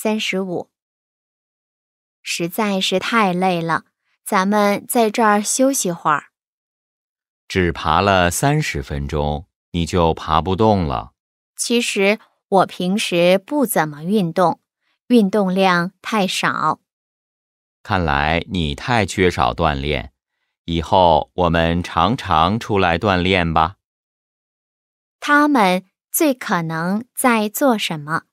三十五，实在是太累了，咱们在这儿休息会儿。只爬了三十分钟，你就爬不动了。其实我平时不怎么运动，运动量太少。看来你太缺少锻炼，以后我们常常出来锻炼吧。他们最可能在做什么？